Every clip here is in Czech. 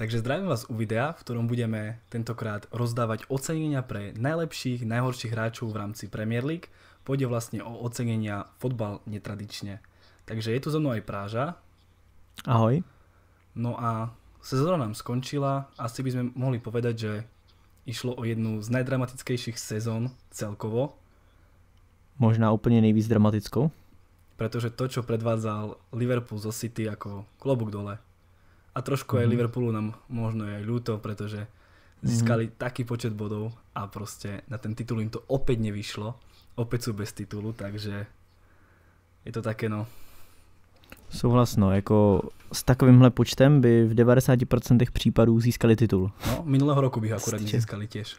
Takže zdravím vás u videa, v ktorom budeme tentokrát rozdávať ocenenia pre najlepších, najhorších hráčov v rámci Premier League. Pôjde vlastne o ocenenia fotbal netradične. Takže je tu so mnou aj Práža. Ahoj. No a sezóna nám skončila, asi by sme mohli povedať, že išlo o jednu z najdramatickejších sezón celkovo. Možná úplne nejvíc dramatickou. Pretože to, čo predvádzal Liverpool zo City ako klobuk dole a trošku mm-hmm. aj mhm. Liverpoolu nám možno aj ľúto, pretože mhm. získali mm-hmm. taký počet bodov a prostě na ten titul jim to opět nevyšlo. Opět sú bez titulu, takže je to také no. Souhlasno, jako s takovýmhle počtem by v 90% případů získali titul. No, minulého roku bych akurát získali těž.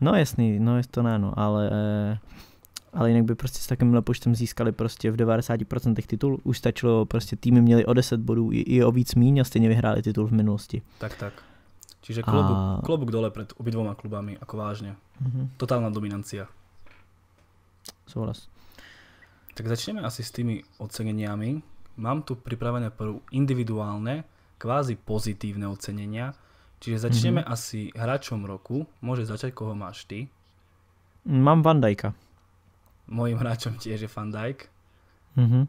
No jasný, no je to ne, no, ale eh, ale jinak by prostě s takovýmhle počtem získali prostě v 90% titul. Už stačilo, prostě týmy měly o 10 bodů i, i o víc míň a stejně vyhráli titul v minulosti. Tak, tak. Čiže klobuk, a... klobuk dole pred dvoma klubami, jako vážně. Mm-hmm. Totálna dominancia. Souhlas. Tak začneme asi s tými oceneniami. Mám tu připravené prv individuálne, kvázi pozitívne ocenenia. Čiže začneme mm-hmm. asi hráčom roku. Môže začať, koho máš ty. Mám Van Dijka mojím hráčem je Van Dijk. Mm-hmm.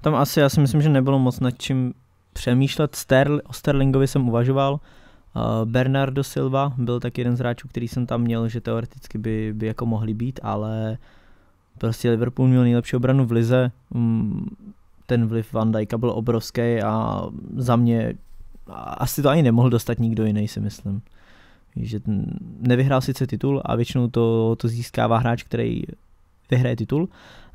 Tam asi, já si myslím, že nebylo moc nad čím přemýšlet. Sterl, o Sterlingovi jsem uvažoval. Uh, Bernardo Silva byl tak jeden z hráčů, který jsem tam měl, že teoreticky by, by jako mohli být, ale prostě Liverpool měl nejlepší obranu v lize. Mm, ten vliv Van Dijka byl obrovský a za mě asi to ani nemohl dostat nikdo jiný, si myslím. Že nevyhrál sice titul a většinou to, to získává hráč, který vyhraje titul,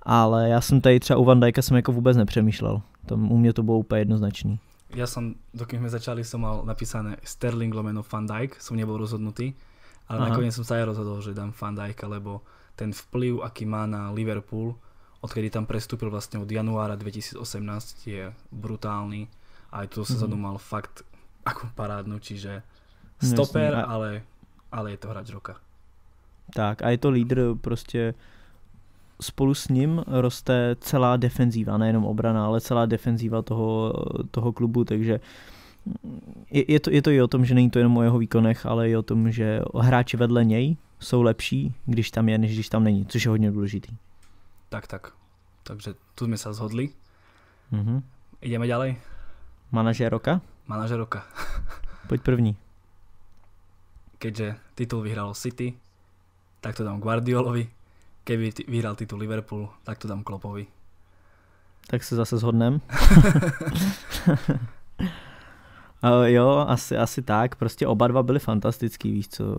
ale já jsem tady třeba u Van Dijka jsem jako vůbec nepřemýšlel. Tam u mě to bylo úplně jednoznačný. Já jsem dokým jsme začali, jsem mal napísané Sterling lomeno Van Dijk, jsem nebyl rozhodnutý, ale Aha. nakonec jsem se aj rozhodl, že dám Van Dijk, lebo ten vplyv, aký má na Liverpool, odkedy tam prestúpil vlastne od januára 2018, je brutálny. Aj túto sezónu mhm. mm. mal fakt ako parádnu, čiže no stoper, Jasný, a... ale, ale je to hráč roka. Tak a je to lídr prostě spolu s ním roste celá defenzíva, nejenom obrana, ale celá defenzíva toho, toho klubu, takže je, je, to, je to i o tom, že není to jenom o jeho výkonech, ale i o tom, že hráči vedle něj jsou lepší, když tam je, než když tam není, což je hodně důležitý. Tak, tak. Takže tu jsme se zhodli. Mm-hmm. Ideme dále. Manažer roka? Manažer roka. Pojď první. Keďže titul vyhralo City, tak to dám Guardiolovi keby vyhral titul Liverpool, tak to dám Klopovi. Tak se zase shodnem. uh, jo, asi, asi tak. Prostě oba dva byli fantastický, víš co.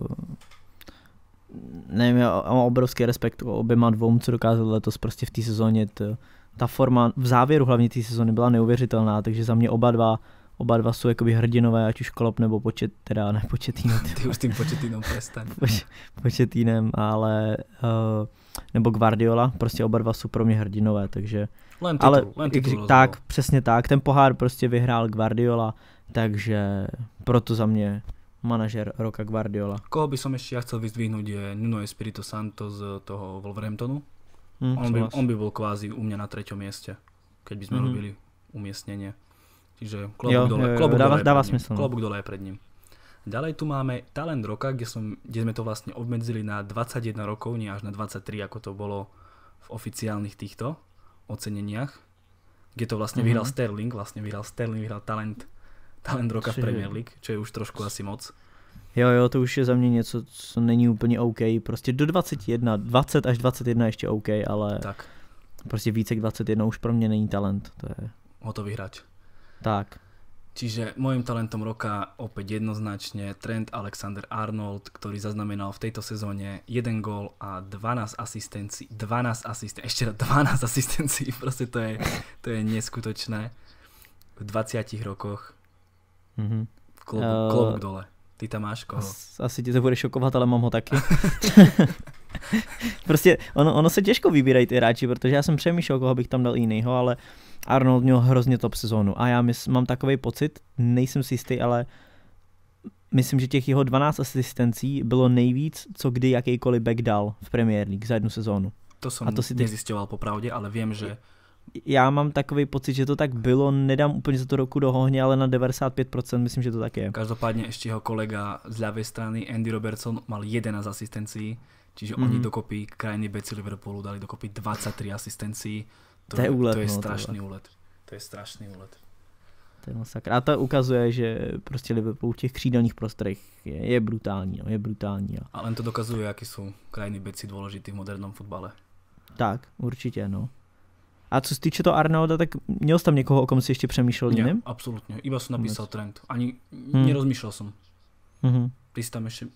Nevím, já mám obrovský respekt oběma dvou, co dokázali letos prostě v té sezóně. To, ta forma v závěru hlavně té sezóny byla neuvěřitelná, takže za mě oba dva oba dva jsou jakoby hrdinové, ať už Klop nebo počet, teda ne početínem. Ty už tím početínem prestaň. Poč, početínem, ale uh, nebo Guardiola, prostě oba dva jsou pro mě hrdinové, takže len titul, ale len titul jak, tak, přesně tak, ten pohár prostě vyhrál Guardiola, takže proto za mě manažer roka Guardiola. Koho by som ještě já chcel vyzdvihnout je Nuno Espirito Santo z toho Wolverhamptonu. Hmm, on, by, on by byl kvázi u mě na třetím místě, keď by jsme -hmm. robili umiestnenie. Čiže klobúk jo, dole, jo, jo, klobúk dáva, dole dáva smysl. Klobúk dole je pred no. ním. Ďalej tu máme talent roka, kde, som, kde sme to vlastne obmedzili na 21 rokov, nie až na 23, ako to bolo v oficiálnych týchto oceneniach, kde to vlastne mm-hmm. vyhral mhm. Sterling, vlastne vyhral Sterling, vyhral talent, talent roka Čiže... v Premier League, čo je už trošku asi moc. Jo, jo, to už je za mě něco, co není úplně OK. Prostě do 21, 20 až 21 ještě OK, ale tak. prostě více k 21 už pro mě není talent. To je... Hotový hráč. Tak. Čiže môjim talentom roka opäť jednoznačne Trent Alexander-Arnold, ktorý zaznamenal v tejto sezóne jeden gól a 12 asistencií. 12 asistencií, ešte raz 12 asistencií, proste to je, to je neskutočné. V 20 rokoch. Mm-hmm. v klobu, uh, eh, klobúk dole. Ty tam máš koho? Asi ti to bude šokovat, ale mám ho taky. prostě ono, ono se těžko vybírají ty hráči, protože já jsem přemýšlel, koho bych tam dal jinýho, ale Arnold měl hrozně top sezónu a já mys- mám takový pocit, nejsem si jistý, ale myslím, že těch jeho 12 asistencí bylo nejvíc, co kdy jakýkoliv back dal v Premier League za jednu sezónu. To jsem a to si ty... popravdě, ale vím, že... Já mám takový pocit, že to tak bylo, nedám úplně za to roku do hohně, ale na 95% myslím, že to tak je. Každopádně ještě jeho kolega z levé strany Andy Robertson mal 11 asistencí Čiže mm-hmm. oni mhm. dokopy krajiny beci Liverpoolu dali dokopy 23 asistencií. To, to je úlet. No, to je no, strašný to úlet. To je strašný úlet. To je masakr. A to ukazuje, že prostě Liverpool v těch křídelních prostorech je, je brutální. No, je brutální A no. Ale to dokazuje, jaký jsou krajiny beci důležitý v moderním fotbale. Tak, určitě, no. A co se týče toho Arnolda, tak měl jsi tam někoho, o kom si ještě přemýšlel ne, jiným? absolutně. Iba jsem napísal trend. Ani hmm. nerozmýšlel jsem. Mm-hmm. Ty jsi tam ještě...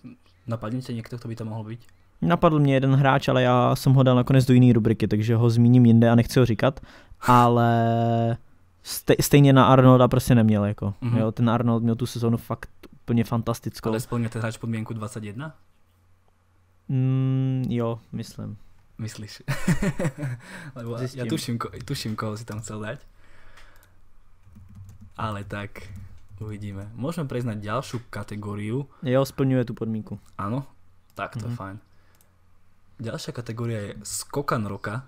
Napadne tě někdo, kdo by tam mohl být? Napadl mě jeden hráč, ale já jsem ho dal nakonec do jiné rubriky, takže ho zmíním jinde a nechci ho říkat, ale stej, stejně na Arnolda prostě neměl. Jako, mm-hmm. jo, ten Arnold měl tu sezonu fakt úplně fantastickou. Ale spolu ten hráč podmínku 21? Mm, jo, myslím. Myslíš? Lebo já tuším, ko, tuším, koho si tam chcel dať. Ale tak, uvidíme. Můžeme prejsť na ďalšiu kategóriu. Jo, splňuje tu podmínku. Ano, tak to mm-hmm. je mhm. fajn. Ďalšia kategória je skokan roka.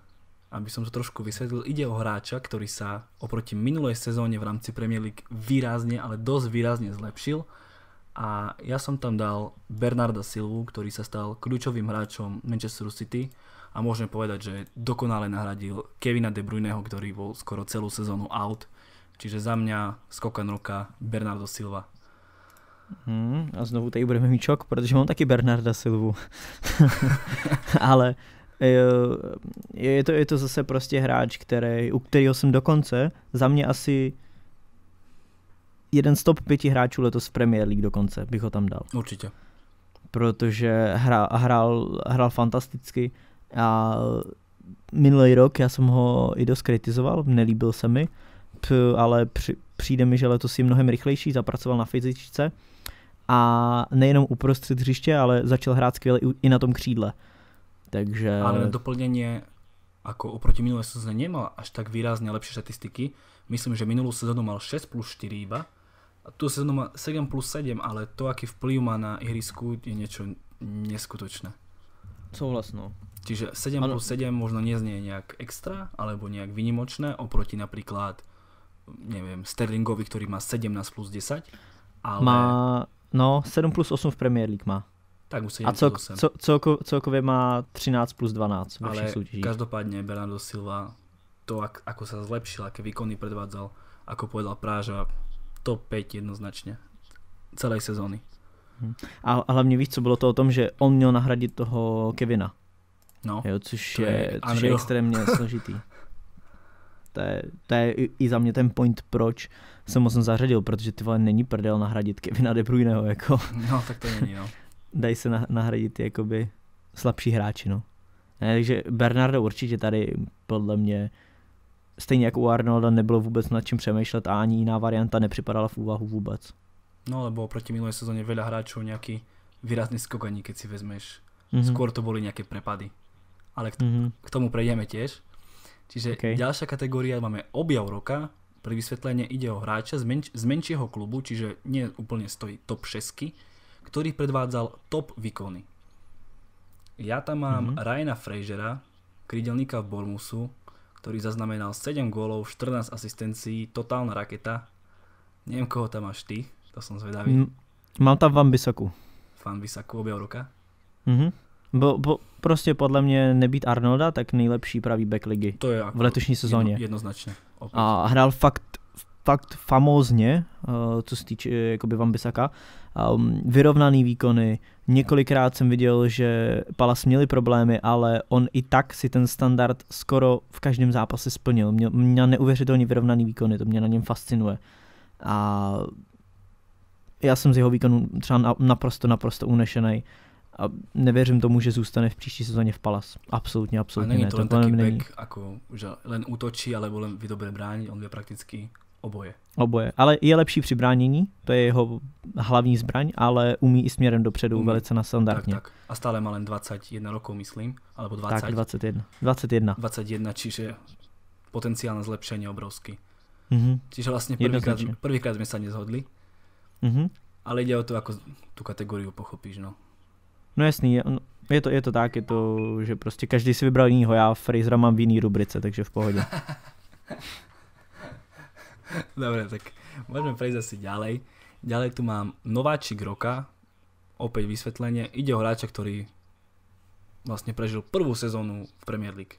Aby som to trošku vysvetlil, ide o hráča, ktorý sa oproti minulej sezóne v rámci Premier League výrazne, ale dosť výrazne zlepšil. A ja som tam dal Bernarda Silvu, ktorý sa stal kľúčovým hráčom Manchester City a môžem povedať, že dokonale nahradil Kevina De Bruyneho, ktorý bol skoro celú sezónu out. Čiže za mňa skokan roka Bernardo Silva. Hmm, a znovu tady budeme mít čok, protože mám taky Bernarda Silvu. Ale eh, je to, je to zase prostě hráč, který, u kterého jsem dokonce, za mě asi jeden z top pěti hráčů letos v Premier League dokonce, bych ho tam dal. Určitě. Protože hra, hrál, hrál fantasticky a minulý rok já jsem ho i dost kritizoval, nelíbil se mi, p, ale při, přijde mi, že letos je mnohem rychlejší, zapracoval na fyzičce a nejenom uprostřed hřiště, ale začal hrát skvěle i na tom křídle. Takže... Ale na doplněně, ako oproti minulé sezóně nemal až tak výrazně lepší statistiky. Myslím, že minulou sezónu mal 6 plus 4 iba. A tu sezónu má 7 plus 7, ale to, jaký vplyv má na ihrisku, je něco neskutočné. Souhlasno. Čiže 7 ano. plus 7 možno neznie nejak extra, alebo nejak vynimočné oproti napríklad neviem, Sterlingovi, ktorý má 17 plus 10. Ale... Má, no, 7 plus 8 v Premier League má. Tak musí A cel, cel, celko, celkově má 13 plus 12 ve všech Ale soutěžích. každopádně Bernardo Silva, to ak, ako sa zlepšil, aké výkony predvádzal, ako povedal Práža, top 5 jednoznačne celej sezóny. Hm. A, a hlavně víš, co bylo to o tom, že on měl nahradit toho Kevina. No, jo, což, to je, je což je extrémně složitý. To je, to je i, za mě ten point, proč jsem moc zařadil, protože ty vole není prdel nahradit Kevina De Bruyneho, jako. No, tak to není, no. Dají se na, nahradit jakoby slabší hráči, no. Ne, takže Bernardo určitě tady podle mě stejně jako u Arnolda nebylo vůbec nad čím přemýšlet a ani jiná varianta nepřipadala v úvahu vůbec. No lebo proti minulé sezóně veľa hráčů nějaký výrazný skokaní, keď si vezmeš. Mm -hmm. Skôr to byly nějaké prepady. Ale k, mm -hmm. k tomu prejdeme tiež. Čiže okay. ďalšia kategória máme objav roka. Pre vysvetlenie ide o hráča z, menš z menšieho klubu, čiže nie úplne stojí top 6, ktorý predvádzal top výkony. Ja tam mám mm-hmm. Ryana Frasera, krydelníka v Bormusu, ktorý zaznamenal 7 gólov, 14 asistencií, totálna raketa. Neviem, koho tam máš ty, to som zvedavý. Mm, mám tam Van Bisaku. Van Bisaku, objav roka? Mm -hmm. Bo, bo prostě podle mě nebýt Arnolda, tak nejlepší pravý back ligy to je jako v letošní sezóně. Jedno, jednoznačně. Opět. A hrál fakt fakt famózně, eh, co se týče eh, jakoby Vambisaka. Um, ehm, vyrovnaný výkony, několikrát jsem viděl, že Palas měli problémy, ale on i tak si ten standard skoro v každém zápase splnil. Měl, měl neuvěřitelně vyrovnaný výkony, to mě na něm fascinuje. A já jsem z jeho výkonu třeba naprosto, naprosto unešený a nevěřím tomu, že zůstane v příští sezóně v Palas. Absolutně, absolutně. A není to ne. len taky back, jako, že len útočí, ale len vydobre brání, on je prakticky oboje. Oboje, ale je lepší při bránění, to je jeho hlavní zbraň, ale umí i směrem dopředu umí. velice na standardně. Tak, tak. A stále má len 21 rokov, myslím, alebo 20. Tak, 21. 21. 21, čiže potenciálne zlepšení obrovský. Mm-hmm. Čiže vlastně prvýkrát, prvýkrát sme sa nezhodli, mm-hmm. ale ide o to, ako tú kategóriu pochopíš, no. No jasný, no, je to, je to tak, je to, že prostě každý si vybral jinýho, já Frasera mám v jiný rubrice, takže v pohodě. Dobre, tak môžeme prejsť asi ďalej. Ďalej tu mám Nováčik roka, opäť vysvetlenie. Ide o hráča, ktorý vlastne prežil prvú sezónu v Premier League.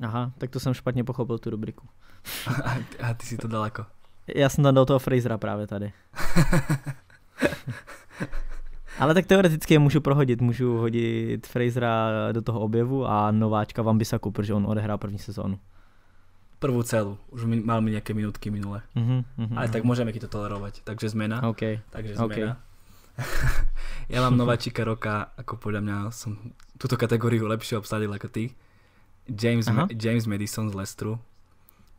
Aha, tak to jsem špatně pochopil tu rubriku. A, a ty si to daleko. Já som tam dal toho Frasera právě tady. Ale tak teoreticky je můžu prohodit. Můžu hodit Frasera do toho objevu a nováčka Vambisaku, protože on odehrá první sezónu. Prvou celou. Už mal mi nějaké minutky minule. Mm-hmm, mm-hmm. Ale mhm. tak můžeme to tolerovat. Takže změna. Okay. Takže změna. Okay. Já mám nováčika roka, jako podle mě jsem tuto kategorii lepší obsadil jako ty. James, Ma- James Madison z Lestru,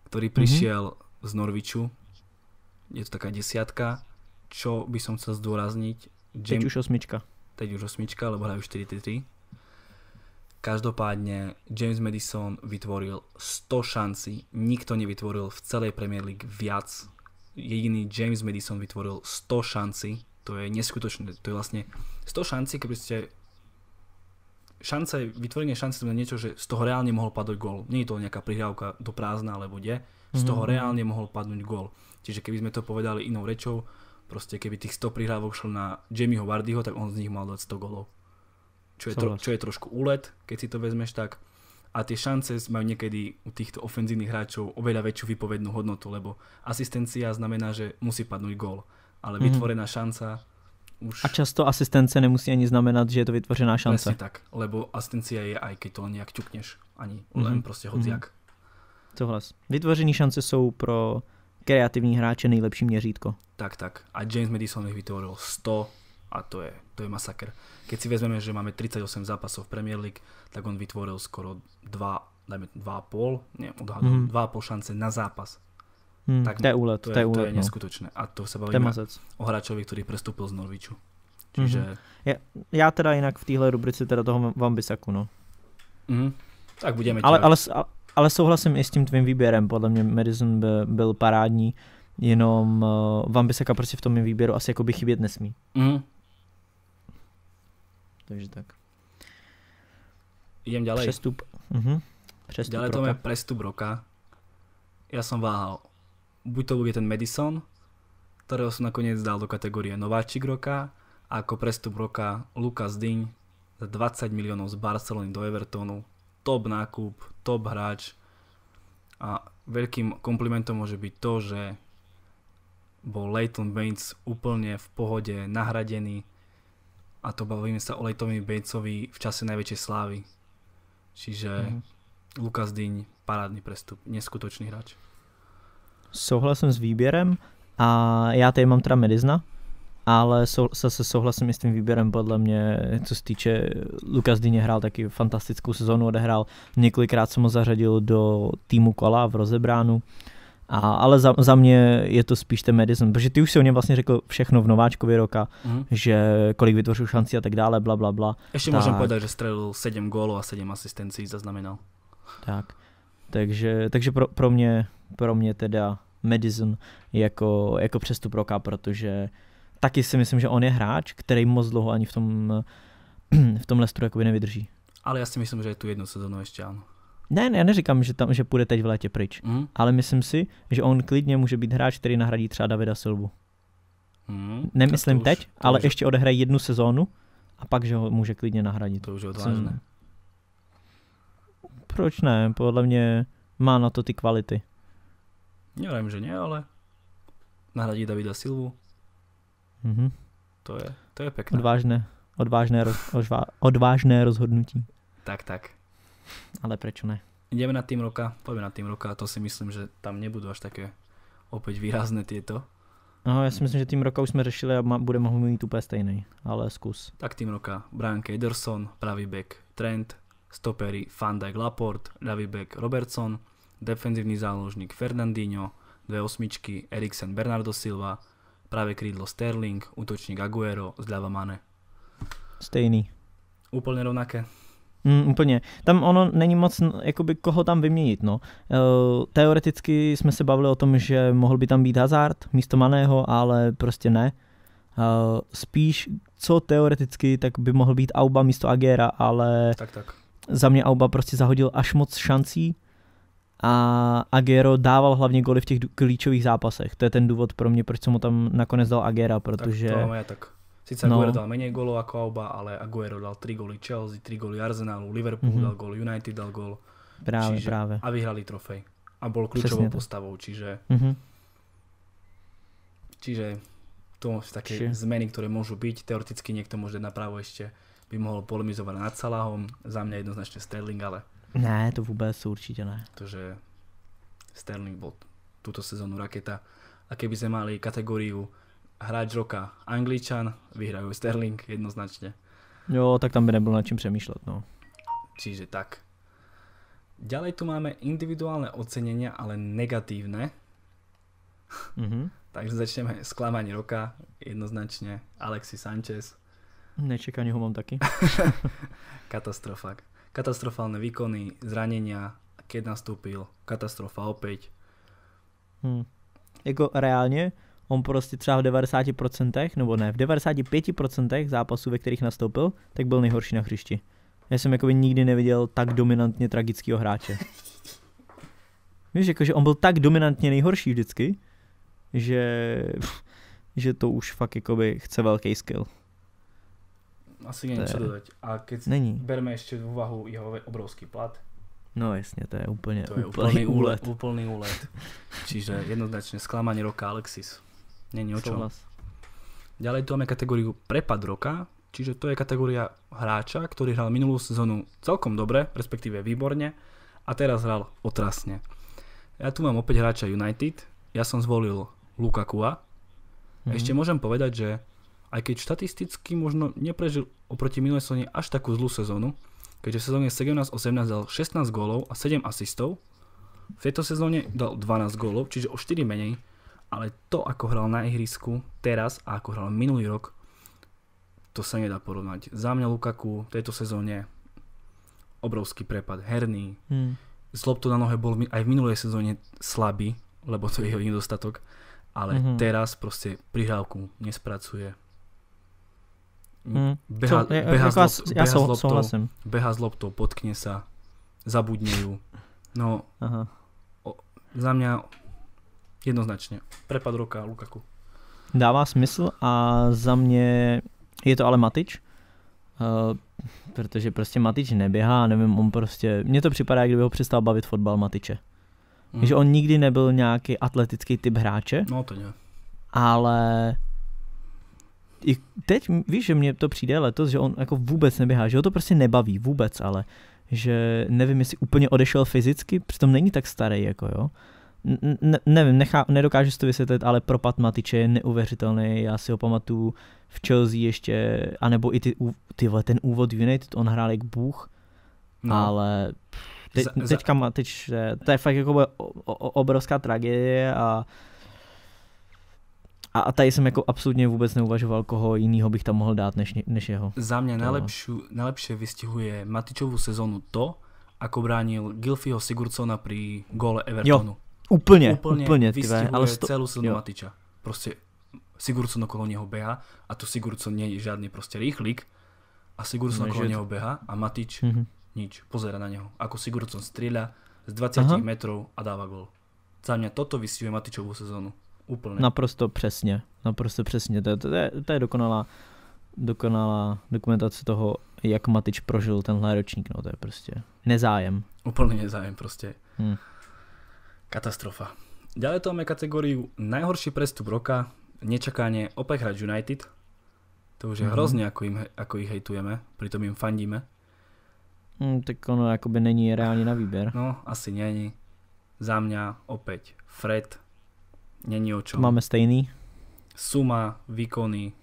který mhm. přišel mm-hmm. z Norviču. Je to taká desiatka. Čo by som chcel zdôrazniť, Jim, teď už osmička. Teď už osmička, lebo hrajú 4-3. Každopádne James Madison vytvoril 100 šancí, nikto nevytvoril v celej Premier League viac. Jediný James Madison vytvoril 100 šancí, to je neskutočné, to je vlastne 100 šancí, keby ste šance, vytvorenie šance to niečo, že z toho reálne mohol padnúť gól. Nie je to nejaká prihrávka do prázdna alebo kde, z toho mhm. reálne mohol padnúť gól. Čiže keby sme to povedali inou rečou, Proste keby tých 100 prihrávok šlo na Jamieho Vardyho, tak on z nich mal dať 100 golov. Čo je, tro, čo je trošku úlet, keď si to vezmeš tak. A tie šance majú niekedy u týchto ofenzívnych hráčov oveľa väčšiu vypovednú hodnotu, lebo asistencia znamená, že musí padnúť gól. Ale mm -hmm. vytvorená šanca už... A často asistence nemusí ani znamenat, že je to vytvořená šance. Presne tak, lebo asistencia je, aj keď to nějak ťukneš, ani mm -hmm. len prostě hodziak. Mm -hmm. hlas? Vytvořené šance jsou pro kreativní hráče nejlepší měřítko. Tak, tak. A James Madison jich vytvoril 100 a to je, to je masakr. Keď si vezmeme, že máme 38 zápasov v Premier League, tak on vytvoril skoro 2, dajme 2,5, ne, odhadol, mhm. mm. 2,5 šance na zápas. Mm, tak, to je úlet, to je, to je, úlet, to no. je neskutočné. No. A to se bavíme o hráčovi, který prestúpil z Norviču. Čiže... Mm-hmm. Já, já teda jinak v téhle rubrici teda toho vám vysaku, no. Mm-hmm. Tak budeme ale, ale, ale, ale souhlasím i s tím tvým výběrem, podle mě Madison by, byl parádní, jenom uh, by se prostě v tom mým výběru asi jako by chybět nesmí. Mm. Takže tak. Jdem ďalej. Přestup. Uh-huh. Přestup ďalej to je prestup roka. Ja jsem váhal. Buď to bude ten Madison, kterého jsem nakonec dal do kategorie nováčik roka, a jako prestup roka Lukas Dyň za 20 milionů z Barcelony do Evertonu. Top nákup, top hráč a veľkým komplimentom môže byť to, že bol Leighton Baines úplne v pohode nahradený a to bavíme sa o Leightonovi Batesovi v čase najväčšej slávy. Čiže mm. -hmm. Lukas Dyň, parádny prestup, neskutočný hráč. Souhlasím s výběrem a já tady mám teda Medizna, ale sou, zase souhlasím s tím výběrem, podle mě, co se týče, Lukas Dyně hrál taky fantastickou sezonu, odehrál, několikrát jsem ho zařadil do týmu kola v rozebránu, a, ale za, za mě je to spíš ten Madison, protože ty už si o něm vlastně řekl všechno v Nováčkově roka, mm-hmm. že kolik vytvořil šanci a tak dále, bla, bla, bla. Ještě tak. můžem povedat, že střelil 7 gólů a 7 asistencí zaznamenal. Tak, takže, takže pro, pro, mě, pro mě teda Madison jako, jako přestup roka, protože uh, taky si myslím, že on je hráč, který moc dlouho ani v tom, eh, v tom Lestru jakoby nevydrží. Ale já si myslím, že je tu jednu sezónu ještě ano. Ne, ne, já neříkám, že, tam, že půjde teď v létě pryč, mm. ale myslím si, že on klidně může být hráč, který nahradí třeba Davida Silvu. Mm, Nemyslím to už, teď, to ale už... ještě odehraje jednu sezónu a pak, že ho může klidně nahradit. To už je odvážné. Proč ne? Podle mě má na to ty kvality. Já nevím, že ne, ale nahradí Davida Silvu. Mm-hmm. To, je, to je pěkné. Odvážné, odvážné, roz, odvážné rozhodnutí. Tak, tak. Ale proč ne? Jdeme na tým roka, pojďme na tým roka a to si myslím, že tam nebudou až také opět výrazné tyto. No, já si myslím, že tým roka už jsme řešili a bude mohl mít úplně stejný, ale zkus. Tak tým roka, Bránke Ederson, pravý back Trent, stopery Van Dijk Laport, pravý back Robertson, defenzivní záložník Fernandinho, dve osmičky Eriksen Bernardo Silva, pravé krídlo Sterling, útočník Aguero, zľava Mane. Stejný. Úplně rovnaké. Mm, úplně. Tam ono není moc, jakoby koho tam vyměnit, no. E, teoreticky jsme se bavili o tom, že mohl by tam být Hazard místo Maného, ale prostě ne. E, spíš, co teoreticky, tak by mohl být Auba místo Agera, ale tak, tak. za mě Auba prostě zahodil až moc šancí a Agero dával hlavně goly v těch klíčových zápasech. To je ten důvod pro mě, proč jsem mu tam nakonec dal Agera, protože... Tak to je tak. Sice no. Aguero dal méně gólov jako Auba, ale Aguero dal tři góly Chelsea, tři góly Arsenalu, Liverpool mm-hmm. dal gól, United dal gól. Právě, čiže, právě. A vyhrali trofej. A byl klíčovou postavou, čiže... Mm-hmm. Čiže to jsou také Či... zmeny, které môžu být. Teoreticky někdo môže napravo ještě by mohl polemizovat nad Salahom. Za mě jednoznačně Sterling, ale ne, to vůbec, určitě ne. Protože Sterling bol Tuto sezonu raketa. A keby sme mali kategorii hráč roka Angličan, vyhrají Sterling jednoznačně. Jo, tak tam by nebylo na čím přemýšlet, no. Čiže tak. Ďalej tu máme individuálne ocenenia, ale negatívne. Mm -hmm. Takže začneme sklamanie roka, jednoznačne Alexis Sanchez. Nečekaně ho mám taky. Katastrofa katastrofálne výkony, zranenia, keď nastúpil, katastrofa opäť. Hmm. Jako reálně, on prostě třeba v 90%, nebo ne, v 95% zápasů, ve kterých nastoupil, tak byl nejhorší na hřišti. Já jsem jako nikdy neviděl tak dominantně tragického hráče. Víš, jakože on byl tak dominantně nejhorší vždycky, že, že to už fakt jakoby chce velký skill asi není co dodať. A keď není. berme ještě v úvahu jeho obrovský plat, No jasně, to je úplně to je úplný úlet. Úplný úlet. Čiže jednoznačne sklamanie roka Alexis. Není o čom. Souhlas. Ďalej tu máme kategóriu prepad roka, čiže to je kategória hráča, ktorý hral minulú sezónu celkom dobre, respektíve výborne a teraz hral otrasne. Ja tu mám opäť hráča United, ja som zvolil Lukakua. Mm-hmm. Ešte môžem povedať, že aj keď štatisticky možno neprežil oproti minulé sezóne až takú zlú sezónu, keďže v sezóne 17-18 dal 16 gólov a 7 asistov, v tejto sezóne dal 12 gólov, čiže o 4 menej, ale to, ako hral na ihrisku teraz a ako hral minulý rok, to sa nedá porovnať. Za mňa Lukaku v tejto sezóne obrovský prepad, herný. Hmm. to na nohe bol aj v minulej sezóne slabý, lebo to je jeho nedostatok, ale mm-hmm. teraz proste prihrávku nespracuje. Hmm. hmm. Beha, Co, beha, s loptou, potkne sa, zabudne ju. No, Aha. O, za mňa jednoznačne. Prepad roka Lukaku. Dává smysl a za mě je to ale Matič. Uh, protože prostě Matič neběhá, nevím, on prostě, mně to připadá, kdyby ho přestal bavit fotbal Matiče. Mm. Že on nikdy nebyl nějaký atletický typ hráče. No to ne. Ale i teď víš, že mně to přijde letos, že on jako vůbec neběhá, že ho to prostě nebaví vůbec, ale že nevím, jestli úplně odešel fyzicky, přitom není tak starý, jako jo. Ne, nevím, nechá, nedokážu si to vysvětlit, ale propad Matiče je neuvěřitelný, já si ho pamatuju v Chelsea ještě, anebo i ty, vole, ten úvod United, on hrál jak bůh, no. ale te, teďka Matič, to je fakt jako obrovská tragédie a a, a tady jsem jako absolutně vůbec neuvažoval, koho jiného bych tam mohl dát než, než jeho. Za mě nejlepší vystihuje Matičovu sezonu to, ako bránil Gilfiho Sigurcona pri gole Evertonu. Jo, úplně, úplně, úplně vystihuje tyve, ale sto... sezonu jo. Matiča. Prostě Sigurcon okolo něho běhá a to Sigurcon nie je žádný prostě rýchlik a Sigurcon okolo něho běhá a Matič mm -hmm. nič, pozera na něho. Ako Sigurcon střílá z 20 metrů metrov a dává gol. Za mě toto vystihuje matičovou sezonu. Úplně. Naprosto přesně, naprosto přesně. To, je, to, je, to je dokonalá, dokonalá dokumentace toho, jak Matič prožil tenhle ročník, no to je prostě nezájem. Úplně nezájem prostě. Hmm. Katastrofa. Dále to máme kategorii nejhorší prestup roka, nečakanie opět hrať United. To už je mm-hmm. hrozně, jako jim, ako ich hejtujeme, přitom jim fandíme. Mm, tak ono jakoby není reálně na výběr. No, asi není. Za mě opět Fred, Není o čom. Máme stejný. Suma, výkony,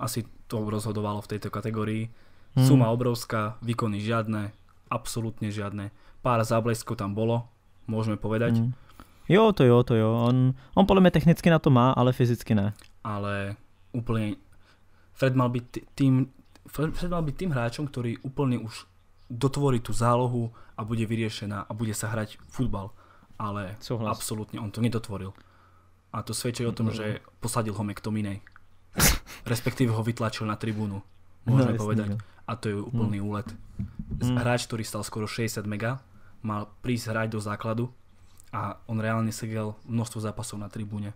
asi to rozhodovalo v tejto kategórii. Hmm. Suma obrovská, výkony žiadne, absolútne žiadne. Pár zábleskov tam bolo, môžeme povedať. Hmm. Jo, to jo, to jo. On, on podľa mňa technicky na to má, ale fyzicky ne. Ale úplně... Fred mal byť tým, Fred mal byť tým hráčom, ktorý úplne už dotvorí tú zálohu a bude vyriešená a bude sa hrať futbal. Ale Souhlas. absolútne on to nedotvoril. A to svedčí o tom, no že posadil ho McTominay. Respektíve ho vytlačil na tribúnu, no, môžeme povedať. a to je úplný hm. úlet. Hm. Hráč, ktorý stal skoro 60 mega, mal prísť hrať do základu a on reálne segel množstvo zápasov na tribúne.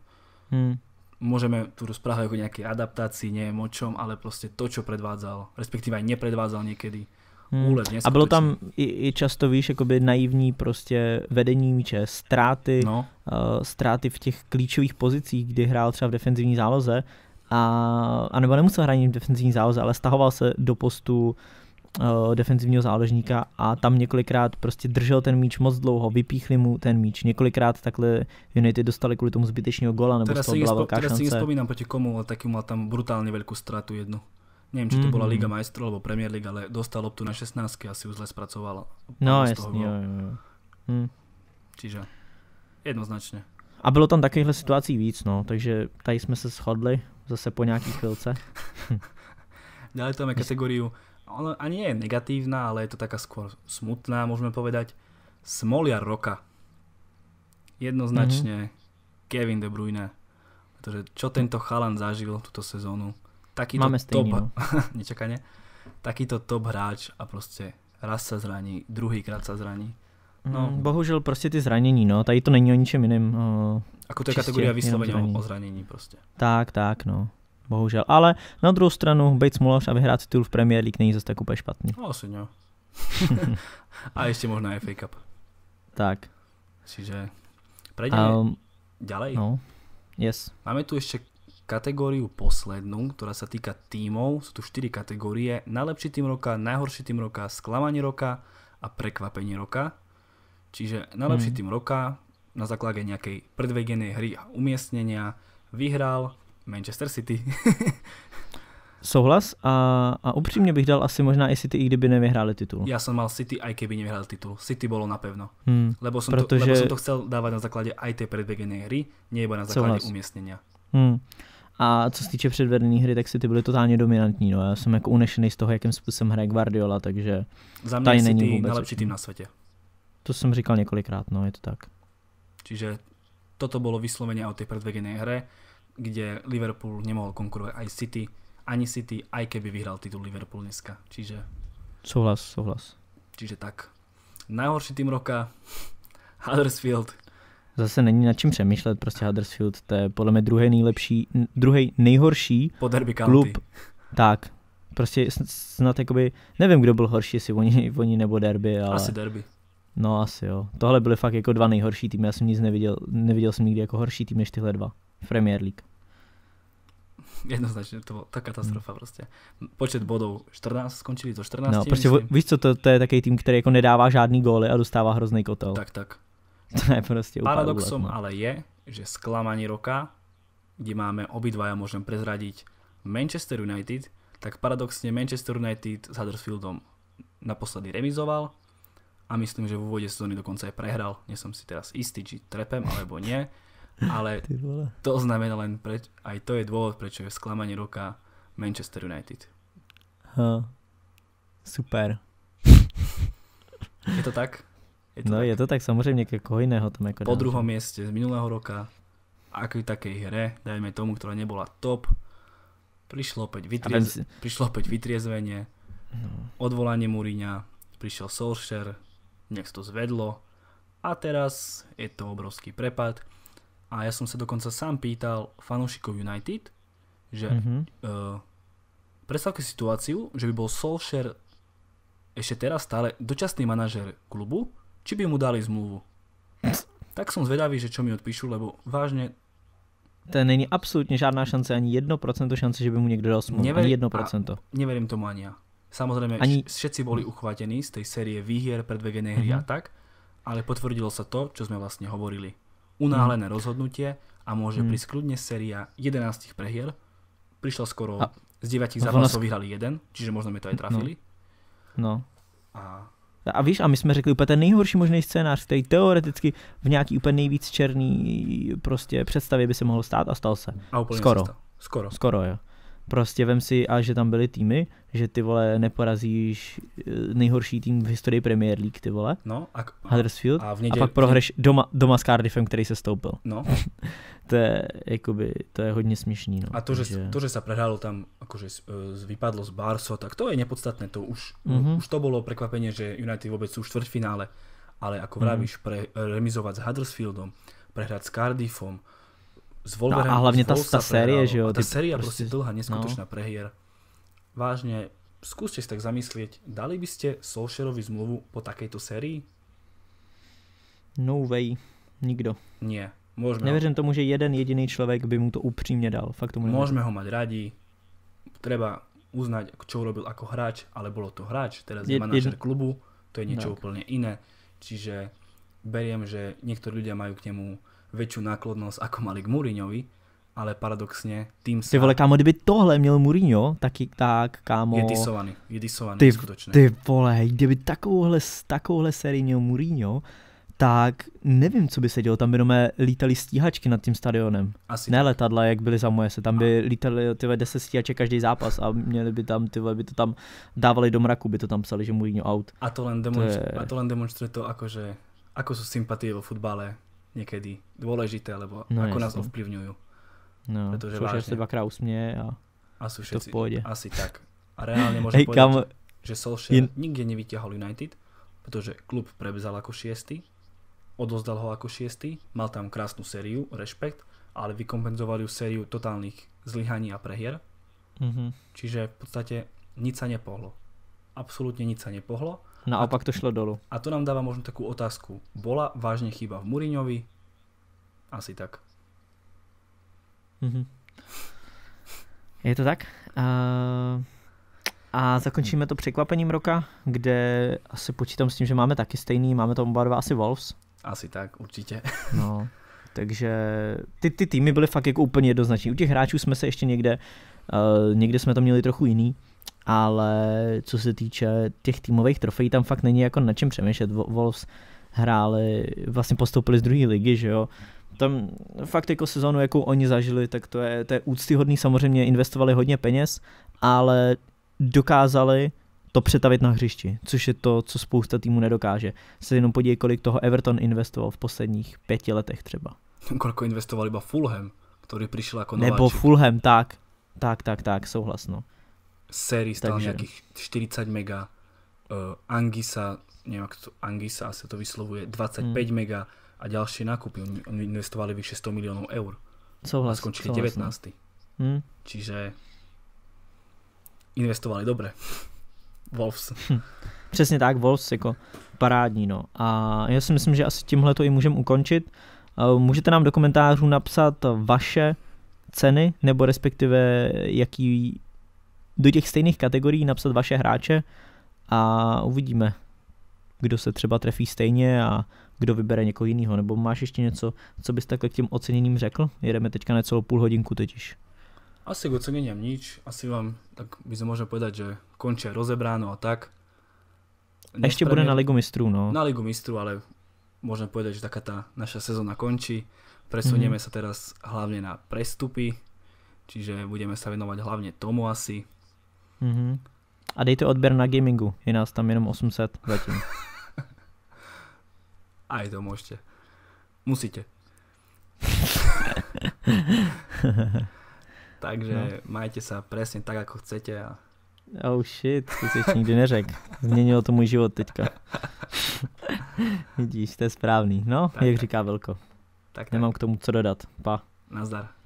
Hm. Môžeme tu rozprávať o nejakej adaptácii, neviem o čom, ale proste to, čo predvádzal, respektíve aj nepredvádzal niekedy, hmm. úlevně. A bylo tam i, i často, víš, jakoby naivní prostě vedení míče, ztráty, no. uh, ztráty v těch klíčových pozicích, kdy hrál třeba v defenzivní záloze, a, a nebo nemusel hrát v defenzivní záloze, ale stahoval se do postu uh, defenzivního záložníka a tam několikrát prostě držel ten míč moc dlouho, vypíchli mu ten míč. Několikrát takhle United dostali kvůli tomu zbytečného gola, nebo teda z toho byla velká šance. Teda si vzpomínám proti komu, ale taky má tam brutálně velkou ztrátu jednu neviem, či to mm-hmm. bola Liga majstrov alebo Premier League, ale dostal loptu na 16 a si ju zle spracoval. No jasný, jo, jo, Hm. Čiže jednoznačne. A bylo tam takovýchhle situací víc, no, takže tady jsme se shodli zase po nějaký chvilce. Ďalej tam je kategóriu, ona ani je negatívna, ale je to taká skôr smutná, môžeme povedať, Smoliar roka. Jednoznačne mm -hmm. Kevin De Bruyne. Pretože čo tento chalan zažil túto sezónu, takýto Máme stejný, top, no. nečakane, takýto top hráč a prostě raz sa zraní, druhýkrát sa zraní. Mm, no. Bohužel prostě ty zranění, no, tady to není o ničem jiném. O, Ako to je kategorie vysloveně zranění. o zranění prostě. Tak, tak, no. Bohužel. Ale na druhou stranu, být smolař a vyhrát titul v Premier League není zase tak úplně špatný. No, asi jo. a ještě možná je fake up. Tak. Čiže prejdeme um, ďalej. No. Yes. Máme tu ještě kategóriu poslednú, ktorá sa týka tímov. Sú tu 4 kategórie. Najlepší tým roka, najhorší tým roka, sklamanie roka a prekvapenie roka. Čiže najlepší mm. tým roka na základe nejakej predvedenej hry a umiestnenia vyhral Manchester City. Souhlas a, a upřímně bych dal asi možná i City, i kdyby nevyhráli titul. Já jsem mal City, i kdyby nevyhráli titul. City bylo napevno. Hmm, lebo, jsem protože... to, jsem to chcel dávat na základě i té hry, nebo na základě umístění. Hmm. A co se týče předvedené hry, tak si ty byly totálně dominantní. No. Já jsem jako unešený z toho, jakým způsobem hraje Guardiola, takže Za mě tady není vůbec. nejlepší tým na světě. To jsem říkal několikrát, no, je to tak. Čiže toto bylo vysloveně o té předvedené hře, kde Liverpool nemohl konkurovat i City, ani City, aj keby vyhrál titul Liverpool dneska. Čiže... Souhlas, souhlas. Čiže tak. Najhorší tým roka, Huddersfield, zase není nad čím přemýšlet, prostě Huddersfield, to je podle mě druhý nejlepší, druhý nejhorší po klub. Tak, prostě snad jakoby, nevím, kdo byl horší, jestli oni, oni nebo derby, ale... Asi derby. No asi jo. Tohle byly fakt jako dva nejhorší týmy, já jsem nic neviděl, neviděl jsem nikdy jako horší tým než tyhle dva. Premier League. Jednoznačně, to byla ta katastrofa hmm. prostě. Počet bodů 14, skončili to 14. No, prostě víš co, to, to je takový tým, který jako nedává žádný góly a dostává hrozný kotel. Tak, tak. To je prostě úplne Paradoxom úletné. No. ale je, že sklamaní roka, kde máme obidvaja môžem prezradiť Manchester United, tak paradoxne Manchester United s Huddersfieldom naposledy remizoval a myslím, že v úvode sezóny dokonca aj prehral. Nie som si teraz istý, či trepem alebo nie, ale to znamená len, preč, aj to je dôvod, prečo je sklamanie roka Manchester United. Huh. super. Je to tak? Je to no tak. je to tak samozřejmě koho jiného tam jako. Po druhém městě z minulého roka, ako takej hre, dajme tomu, která nebyla top, přišlo opět vytriez... si... prišlo opäť vytriezvenie, no. odvolání Muriňa, přišel Solskjaer, nějak to zvedlo a teraz je to obrovský prepad a ja jsem se dokonce sám pýtal fanoušikov United, že mm-hmm. uh, představte situaci, že by byl Solskjaer ešte teraz stále dočasný manažer klubu, či by mu dali zmluvu. Tak som zvedavý, že čo mi odpíšu, lebo vážne... To není absolutně žádná šance, ani 1% šance, že by mu někdo dal smlouvu. Neveri... Ani 1%. neverím tomu ani já. Samozřejmě ani... všetci boli uchvatení z tej série výhier, predvegenej hry mm -hmm. a mhm. tak, ale potvrdilo sa to, čo sme vlastne hovorili. Unáhlené mm. rozhodnutie a môže mm. prísť kľudne séria 11 prehier. Prišlo skoro a... z 9 zápasov vyhrali jeden, čiže možno mi to aj no. trafili. No. no. A a víš, a my jsme řekli úplně ten nejhorší možný scénář, který teoreticky v nějaký úplně nejvíc černý prostě představě by se mohl stát a stal se. A úplně Skoro. Se stal. Skoro. Skoro, jo. Prostě vem si, a že tam byly týmy, že ty vole neporazíš eh, nejhorší tým v historii Premier League, ty vole. No, a, Huddersfield. A, v neděli, a pak prohraješ doma, doma s Cardiffem, který se stoupil. No. to je, jakoby, to je hodně směšný. No. A to, že, že... to, že se prohrálo tam, akože eh, vypadlo z Barso, tak to je nepodstatné. To už, mm-hmm. už to bylo překvapení, že United vůbec jsou v čtvrtfinále. ale jako mhm. vravíš, mm-hmm. pre, remizovat s Huddersfieldom, prehrať s Cardiffom, s Wolverhampton. No, a hlavně ta, ta série, že jo? Ta série prostě, prostě dlhá, neskutočná no. prehier. Vážně, zkuste si tak zamyslet. dali byste Solskerovi zmluvu po takejto sérii? No way, nikdo. Ne. Můžeme Nevěřím ho... tomu, že jeden jediný člověk by mu to upřímně dal. Fakt tomu Můžeme ho mať radí. treba uznat, co robil jako hráč, ale bylo to hráč, teda je, je klubu, to je něco úplně jiné. Čiže beriem, že niektorí ľudia majú k němu väčšiu náklodnosť ako mali k Mourinhovi, ale paradoxně tým sa... Ty vole, kámo, kdyby tohle měl Mourinho, taky tak, kámo... Je disovaný, je disovaný, ty, skutočne. Ty vole, kdyby takovouhle, takovouhle sérii měl Mourinho, tak nevím, co by se dělo, tam by jenom lítali stíhačky nad tím stadionem. Asi ne tak. letadla, jak byly za moje se, tam by lítaly ty 10 stíhaček každý zápas a měli by tam, ty by to tam dávali do mraku, by to tam psali, že můj out. A to len demonstruje to, je... a to, len demonstruje to akože, ako sú sympatie vo futbale niekedy dôležité, lebo no, ako jasný. nás ovplyvňujú. No, Pretože sú vážne, dvakrát usmie a, a sú všetci, to pôjde. Asi tak. A reálne môžem hey, povedať, kam... že Solskjaer In... nikde nevyťahol United, pretože klub prevzal ako šiestý, odozdal ho ako šiestý, mal tam krásnu sériu, rešpekt, ale vykompenzovali ju sériu totálnych zlyhaní a prehier. Mm-hmm. Čiže v podstate nič sa nepohlo. Absolútne nič sa nepohlo Naopak to šlo dolu. A to nám dáva možno takú otázku. Bola vážne chyba v Muriňovi? Asi tak. Mm-hmm. Je to tak? Uh... A zakončíme to překvapením roka, kde asi počítám s tím, že máme taky stejný, máme to oba dva asi Wolves. Asi tak, určitě. No, takže ty, ty týmy byly fakt jako úplně jednoznační. U těch hráčů jsme se ještě někde, uh, někde jsme to měli trochu jiný ale co se týče těch týmových trofejí, tam fakt není jako na čem přemýšlet. Wolves hráli, vlastně postoupili z druhé ligy, že jo. Tam fakt jako sezonu jakou oni zažili, tak to je, to je úctyhodný, samozřejmě investovali hodně peněz, ale dokázali to přetavit na hřišti, což je to, co spousta týmů nedokáže. Se jenom podívej, kolik toho Everton investoval v posledních pěti letech třeba. Koliko investoval iba Fulham, který přišel jako nováček. Nebo Fulham, tak, tak, tak, tak, souhlasno série stál Takže. nějakých 40 mega, uh, eh, Angisa, neviem, jak to, Angisa asi to vyslovuje, 25 mm. mega a další nákupy. Oni, oni investovali vyše 100 milionů eur. Souhlas, a skončili souhlas, 19. Hmm. Čiže investovali dobře. Wolves. Hm. Přesně tak, Wolves jako parádní. No. A já si myslím, že asi tímhle to i můžeme ukončit. Eh, můžete nám do komentářů napsat vaše ceny, nebo respektive jaký do těch stejných kategorií napsat vaše hráče a uvidíme, kdo se třeba trefí stejně a kdo vybere někoho jiného. Nebo máš ještě něco, co bys takhle k těm oceněním řekl? Jedeme teďka necelou půl hodinku totiž. Asi k oceněním nič, asi vám, tak by se možná povedat, že končí rozebráno a tak. Nespravně... Ještě bude na Ligu mistrů, no. Na Ligu mistrů, ale možná povedať, že taká ta naša sezóna končí. Presuneme mm -hmm. se teraz hlavně na prestupy, čiže budeme se věnovat hlavně tomu asi. Mm-hmm. A dejte odběr na gamingu, je nás tam jenom 800 zatím. je to můžete. Musíte. Takže no. majte se přesně tak, jako chcete. A... Oh shit, to jsi ještě nikdy neřekl. Změnilo to můj život teďka. Vidíš, to je správný. No, tak, jak tak. říká Velko. Tak, tak. Nemám k tomu co dodat. Pa. Nazdar.